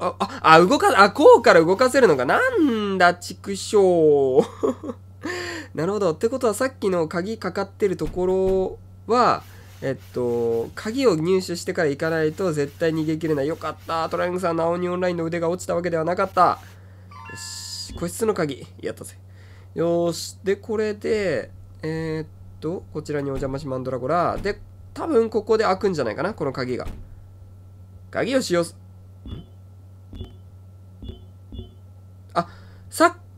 あ、あ、動か、あ、こうから動かせるのか。なんだ、畜生。なるほど。ってことは、さっきの鍵かかってるところは、えっと、鍵を入手してから行かないと絶対逃げ切れない。よかった。トライングさんなおにオンラインの腕が落ちたわけではなかった。よし。個室の鍵。やったぜ。よし。で、これで、えー、っと、こちらにお邪魔しマンドラゴラ。で、多分ここで開くんじゃないかな。この鍵が。鍵を使用す。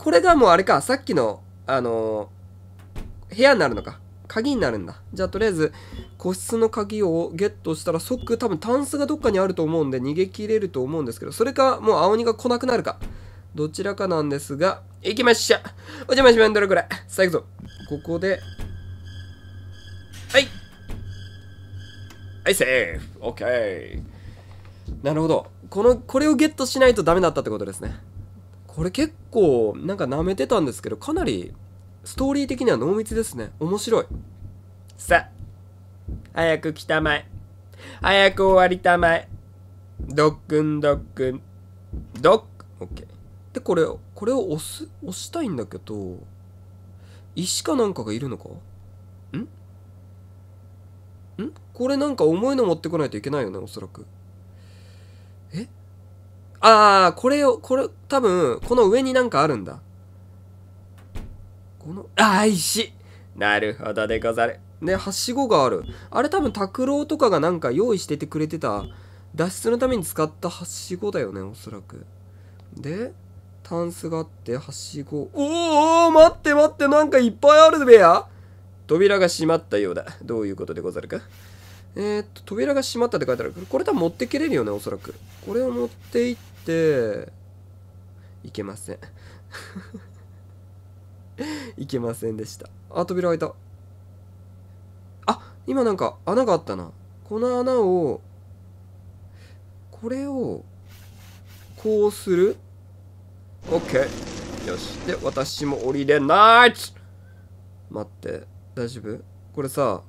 これがもうあれか、さっきの、あのー、部屋になるのか。鍵になるんだ。じゃあ、とりあえず、個室の鍵をゲットしたら即、多分タンスがどっかにあると思うんで、逃げ切れると思うんですけど、それか、もう青鬼が来なくなるか。どちらかなんですが、行きましょうお邪魔しまんどれくらい。さあ行くぞ。ここで、はい。はい、セーフ。オッケー。なるほど。この、これをゲットしないとダメだったってことですね。これ結構なんか舐めてたんですけどかなりストーリー的には濃密ですね面白いさ早く来たまえ早く終わりたまえドックンドックンドックオッケーでこれこれを押す押したいんだけど石かなんかがいるのかんんこれなんか重いの持ってこないといけないよねおそらくえああ、これを、これ、多分、この上になんかあるんだ。この、ああ、石なるほどでござる。ね、はしごがある。あれ多分、拓郎とかがなんか用意しててくれてた、脱出のために使ったはしごだよね、おそらく。で、タンスがあって、はしご。おお待って待って、なんかいっぱいあるべや扉が閉まったようだ。どういうことでござるかえー、っと、扉が閉まったって書いてあるこれ多分持ってけれるよね、おそらく。これを持っていって、っていけません いけませんでしたあ扉開いたあ今なんか穴があったなこの穴をこれをこうする ?OK よしで私も降りれない待って大丈夫これさ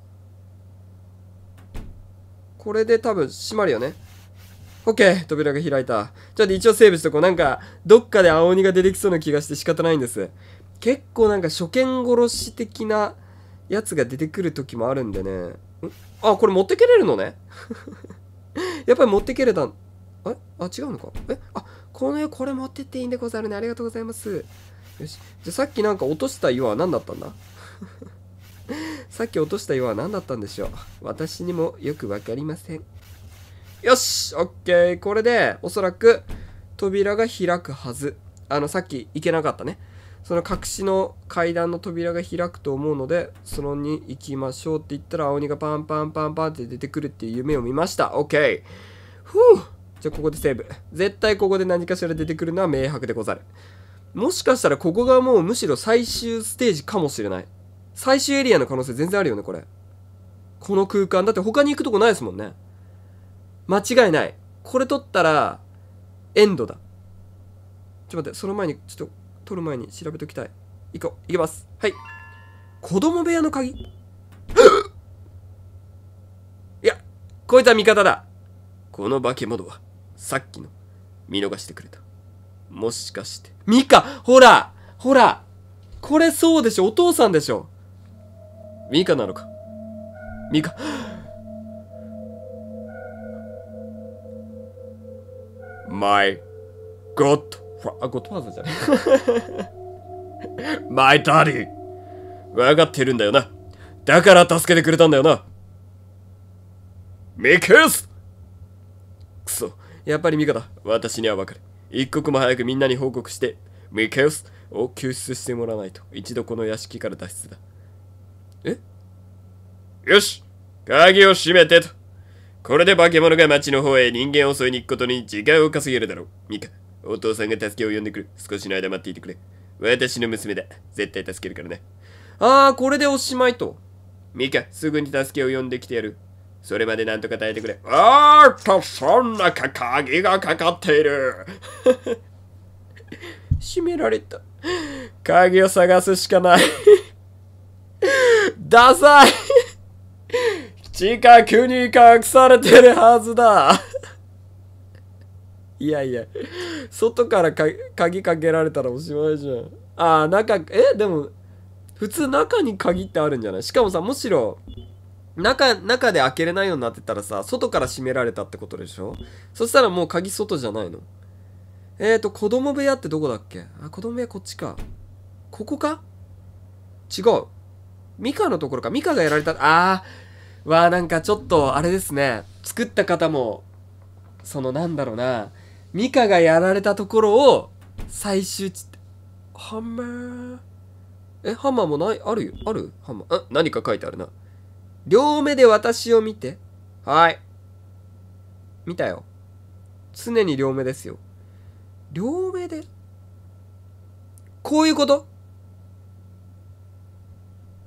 これで多分閉まるよね OK! 扉が開いた。ちょっと一応セーブしとこう。なんか、どっかで青鬼が出てきそうな気がして仕方ないんです。結構なんか初見殺し的なやつが出てくる時もあるんでね。んあ、これ持ってけれるのね。やっぱり持ってけれたん。えあ、違うのかえあ、この絵これ持ってっていいんでござるね。ありがとうございます。よし。じゃ、さっきなんか落とした岩は何だったんだ さっき落とした岩は何だったんでしょう。私にもよくわかりません。よし !OK! これで、おそらく、扉が開くはず。あの、さっき行けなかったね。その隠しの階段の扉が開くと思うので、そのに行きましょうって言ったら、青鬼がパンパンパンパンって出てくるっていう夢を見ました。OK! ふぅじゃあここでセーブ。絶対ここで何かしら出てくるのは明白でござる。もしかしたらここがもうむしろ最終ステージかもしれない。最終エリアの可能性全然あるよね、これ。この空間。だって他に行くとこないですもんね。間違いない。これ取ったら、エンドだ。ちょっと待って、その前に、ちょっと、取る前に調べときたい。行こう。行きます。はい。子供部屋の鍵いや、こいつは味方だ。この化け物は、さっきの、見逃してくれた。もしかして。ミカほらほらこれそうでしょお父さんでしょミカなのかミカ my god あ、ゴッドファーザーじゃない my daddy 分かってるんだよな。だから助けてくれたんだよな。ミクスくそ、やっぱりミカだ。私にはわかる。一刻も早くみんなに報告して、ミケウスを救出してもらわないと。一度この屋敷から脱出だ。えよし鍵を閉めてと。これで化け物が町の方へ人間を襲いに行くことに時間を稼げるだろう。ミカ、お父さんが助けを呼んでくる。少しの間待っていてくれ。私の娘だ。絶対助けるからね。ああ、これでおしまいと。ミカ、すぐに助けを呼んできてやる。それまでなんとか耐えてくれ。あーっと、そんなか、鍵がかかっている。閉められた。鍵を探すしかない ダサい近くに隠されてるはずだいやいや、外から鍵かけられたらおしまいじゃん。ああ、中、え、でも、普通中に鍵ってあるんじゃないしかもさ、むしろ、中、中で開けれないようになってたらさ、外から閉められたってことでしょそしたらもう鍵外じゃないの。えーと、子供部屋ってどこだっけあ、子供部屋こっちか。ここか違う。ミカのところか。ミカがやられた。あわあなんかちょっとあれですね作った方もそのなんだろうなミカがやられたところを最終地ハンマーえハンマーもないあるよあるハンマーあ何か書いてあるな両目で私を見てはい見たよ常に両目ですよ両目でこういうこと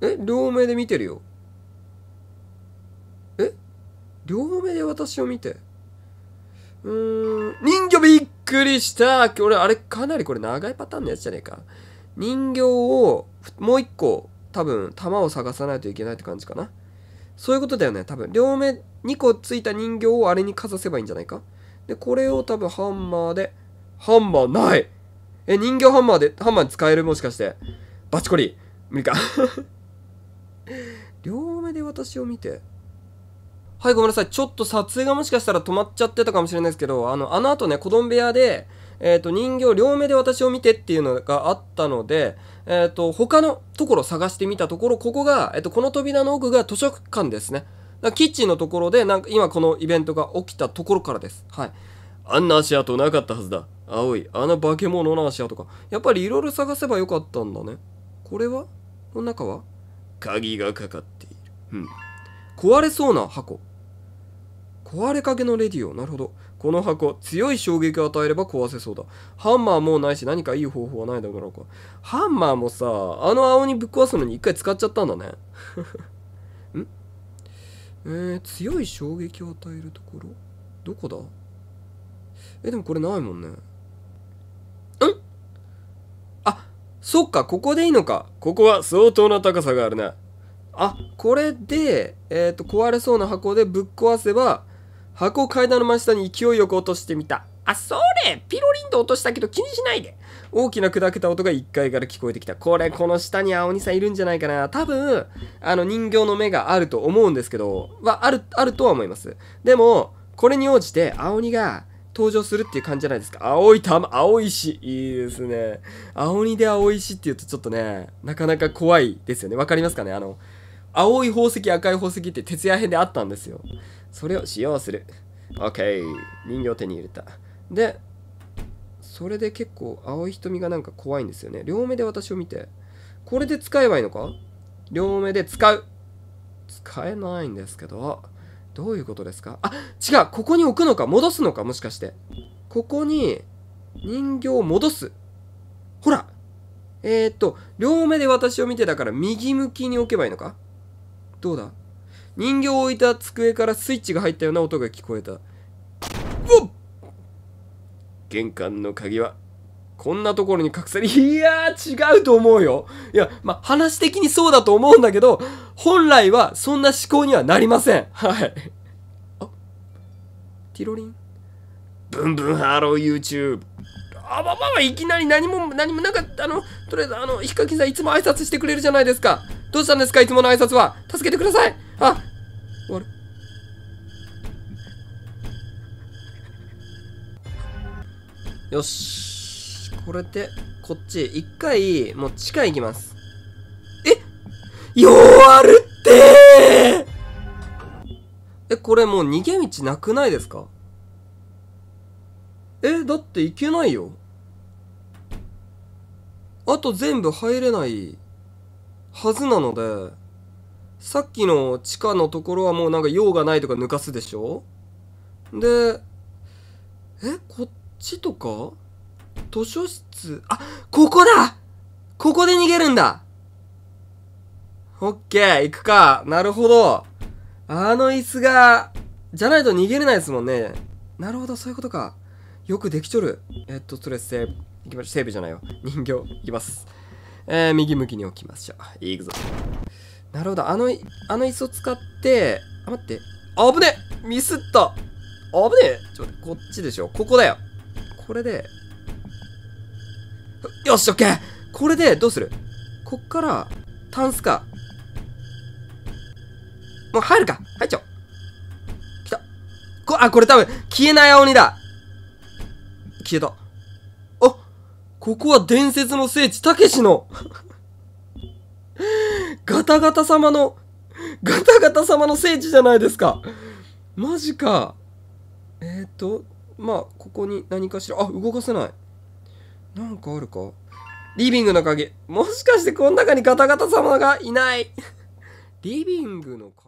え両目で見てるよ両目で私を見て。うーん、人魚びっくりした俺、あれ、かなりこれ長いパターンのやつじゃねえか。人形を、もう一個、多分、玉を探さないといけないって感じかな。そういうことだよね、多分。両目2個ついた人形をあれにかざせばいいんじゃないか。で、これを多分ハンマーで、ハンマーないえ、人形ハンマーで、ハンマー使えるもしかして。バチコリ無理か 両目で私を見て。はい、ごめんなさい。ちょっと撮影がもしかしたら止まっちゃってたかもしれないですけど、あの、あの後ね、子供部屋で、えっ、ー、と、人形両目で私を見てっていうのがあったので、えっ、ー、と、他のところ探してみたところ、ここが、えっ、ー、と、この扉の奥が図書館ですね。だキッチンのところで、なんか今このイベントが起きたところからです。はい。あんな足跡なかったはずだ。青い、あの化け物の足跡か。やっぱりいろいろ探せばよかったんだね。これはこの中は鍵がかかっている。うん。壊れそうな箱壊れかけのレディオなるほどこの箱強い衝撃を与えれば壊せそうだハンマーもうないし何かいい方法はないだろうかハンマーもさあの青にぶっ壊すのに一回使っちゃったんだね んえー、強い衝撃を与えるところどこだえでもこれないもんねんあそっかここでいいのかここは相当な高さがあるなあこれで、えっ、ー、と壊れそうな箱でぶっ壊せば箱を階段の真下に勢いよく落としてみたあそれピロリンと落としたけど気にしないで大きな砕けた音が1階から聞こえてきたこれこの下に青鬼さんいるんじゃないかな多分あの人形の目があると思うんですけどはあるあるとは思いますでもこれに応じて青鬼が登場するっていう感じじゃないですか。青い玉、青い石。いいですね。青鬼で青い石って言うとちょっとね、なかなか怖いですよね。わかりますかねあの、青い宝石、赤い宝石って徹夜編であったんですよ。それを使用する。OK。人形を手に入れた。で、それで結構青い瞳がなんか怖いんですよね。両目で私を見て。これで使えばいいのか両目で使う。使えないんですけど。どういうことですかあ、違う。ここに置くのか戻すのかもしかして。ここに人形を戻す。ほらえー、っと、両目で私を見てだから右向きに置けばいいのかどうだ人形を置いた机からスイッチが入ったような音が聞こえた。玄関の鍵はこんなところに隠され、いやー違うと思うよ。いや、ま話的にそうだと思うんだけど、本来はそんな思考にはなりません。はい。あ、ティロリン。ブンブンハロー YouTube。あばばばいきなり何も、何もなかった、あの、とりあえず、あの、ヒカキンさんいつも挨拶してくれるじゃないですか。どうしたんですかいつもの挨拶は助けてくださいあ終わるよしこれでこっち一回もう地下行きますえ弱るってえこれもう逃げ道なくないですかえだって行けないよあと全部入れないはずなので、さっきの地下のところはもうなんか用がないとか抜かすでしょで、え、こっちとか図書室、あ、ここだここで逃げるんだオッケー、行くか。なるほど。あの椅子が、じゃないと逃げれないですもんね。なるほど、そういうことか。よくできちょる。えっと、それセーブ。いきましょう。セーブじゃないよ。人形、いきます。えー、右向きに置きましょう。いくぞ。なるほど。あの、あの椅子を使って、あ、待って。あぶねミスったあぶねえちょ、こっちでしょ。ここだよ。これで。よし、オッケーこれで、どうするこっから、タンスか。もう入るか入っちゃおう。来た。こ、あ、これ多分、消えない鬼だ消えた。ここは伝説の聖地、たけしの ガタガタ様の、ガタガタ様の聖地じゃないですか。マジか。えっ、ー、と、まあ、ここに何かしら、あ、動かせない。なんかあるか。リビングの鍵。もしかしてこの中にガタガタ様がいない。リビングの鍵